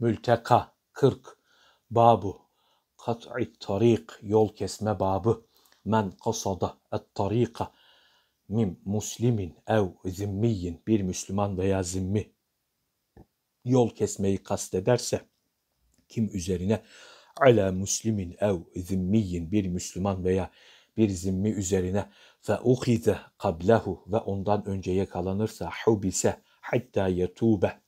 Mülteka 40 Babu Kat'i tarik Yol kesme babı Men kasada et tarika Mim muslimin ev zimmiyin Bir Müslüman veya zimmi Yol kesmeyi kastederse Kim üzerine ala muslimin ev zimmiyin bir Müslüman veya bir zimmi üzerine fe uhize kablehu ve ondan önce yakalanırsa hubise hatta yetube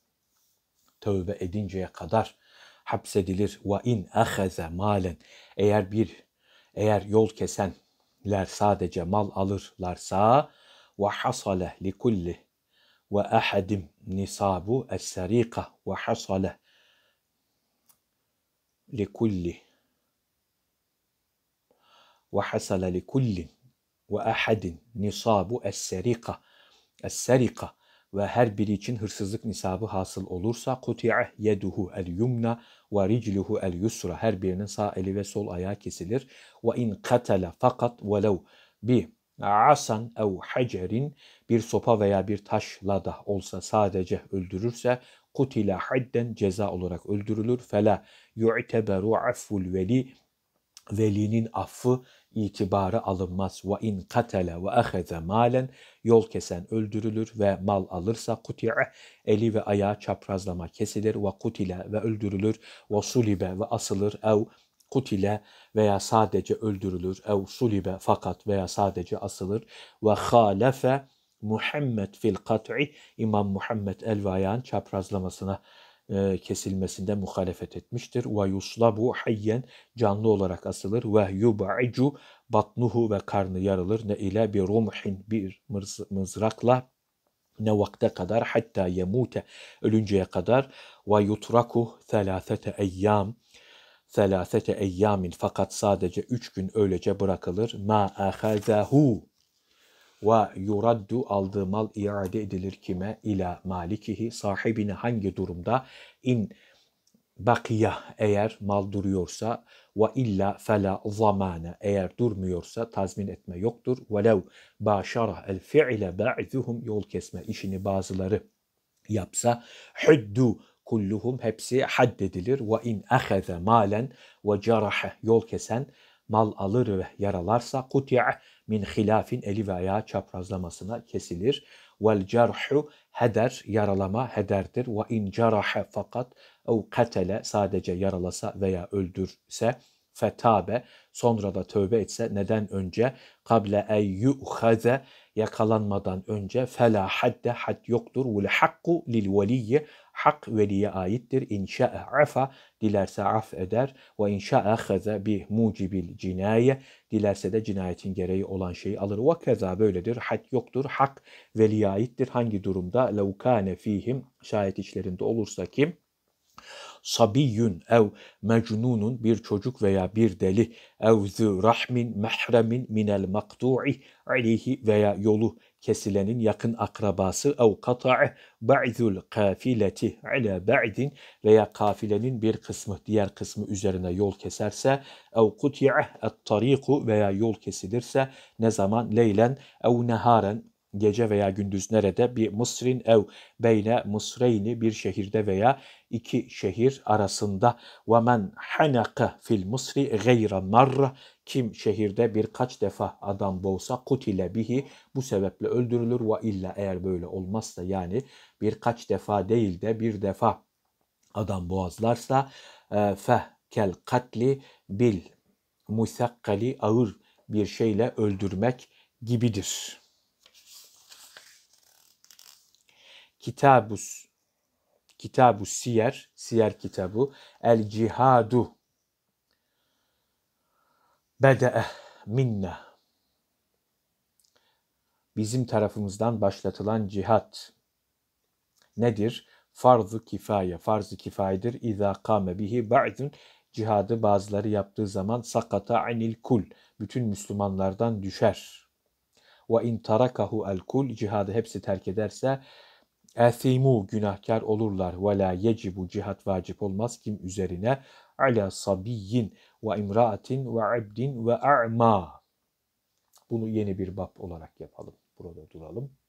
tövbe edinceye kadar hapsedilir. Ve in ahaza malen eğer bir eğer yol kesenler sadece mal alırlarsa ve hasale li kulli ve ahadim nisabu es-sarika ve hasale li kulli ve hasale li kulli ve ahadin nisabu es-sarika es-sarika ve her biri için hırsızlık nisabı hasıl olursa kuti'eh yeduhu el yumna ve ricluhu el yusra her birinin sağ eli ve sol ayağı kesilir ve in katala fakat velev bi asan ev hacerin bir sopa veya bir taşla da olsa sadece öldürürse kutila hadden ceza olarak öldürülür fela yu'teberu afful veli velinin affı itibarı alınmaz. Ve in katele ve aheze malen yol kesen öldürülür ve mal alırsa kutiye eli ve ayağı çaprazlama kesilir ve kutile ve öldürülür ve sulibe ve asılır ev kutile veya sadece öldürülür ev sulibe fakat veya sadece asılır ve halefe Muhammed fil kat'i İmam Muhammed Elvayan çaprazlamasına e, kesilmesinde muhalefet etmiştir. Ve yuslabu hayyen canlı olarak asılır. Ve yub'icu batnuhu ve karnı yarılır. Ne ile bir rumhin bir mızrakla ne vakte kadar hatta yemute ölünceye kadar ve yutraku selasete eyyam selasete eyyamin fakat sadece üç gün öylece bırakılır. Ma ahazahu ve yuraddu aldığı mal iade edilir kime? İla malikihi sahibine hangi durumda? İn bakiya eğer mal duruyorsa ve illa fela zamana eğer durmuyorsa tazmin etme yoktur. Velev başara el fi'le ba'duhum yol kesme işini bazıları yapsa hüddü kulluhum hepsi haddedilir. Ve in aheze malen ve carahe yol kesen mal alır ve yaralarsa kutya min hilafin eli ve ayağı çaprazlamasına kesilir. Vel cerhu heder yaralama hederdir. Ve in cerahe fakat ev katele sadece yaralasa veya öldürse fetabe sonra da tövbe etse neden önce kable ey yuhaze yakalanmadan önce fela hadde had yoktur Ve hakku lil veliyye hak veliye aittir. İnşa'e afa dilerse af eder ve inşa'e haza bi mucibil cinaye dilerse de cinayetin gereği olan şeyi alır. Ve keza böyledir. Had yoktur. Hak veliye aittir. Hangi durumda? Levkane fihim şayet içlerinde olursa kim? sabiyyun ev mecnunun bir çocuk veya bir deli ev zü rahmin mehremin minel maktu'i aleyhi veya yolu kesilenin yakın akrabası ev kata'i ba'zul kafileti ala ba'din veya kafilenin bir kısmı diğer kısmı üzerine yol keserse ev kuti'e et tariku veya yol kesilirse ne zaman leylen ev neharen gece veya gündüz nerede? Bir Mısır'ın ev beyne mısreyni bir şehirde veya iki şehir arasında. Ve men hanaka fil mısri gayra marra kim şehirde birkaç defa adam boğsa kutile bihi bu sebeple öldürülür ve illa eğer böyle olmazsa yani birkaç defa değil de bir defa adam boğazlarsa e, fe kel katli bil musakkali ağır bir şeyle öldürmek gibidir.'' kitabus kitabu siyer, siyer kitabı, el cihadu bede'e Minna. bizim tarafımızdan başlatılan cihat nedir? Farz-ı kifaye, farz-ı kifayedir. İza kame bihi ba'dun cihadı bazıları yaptığı zaman sakata anil kul bütün Müslümanlardan düşer. Ve in tarakahu el kul cihadı hepsi terk ederse Ethimu günahkar olurlar. Ve la yecibu cihat vacip olmaz kim üzerine ala sabiyyin ve imraatin ve abdin ve a'ma. Bunu yeni bir bab olarak yapalım. Burada duralım.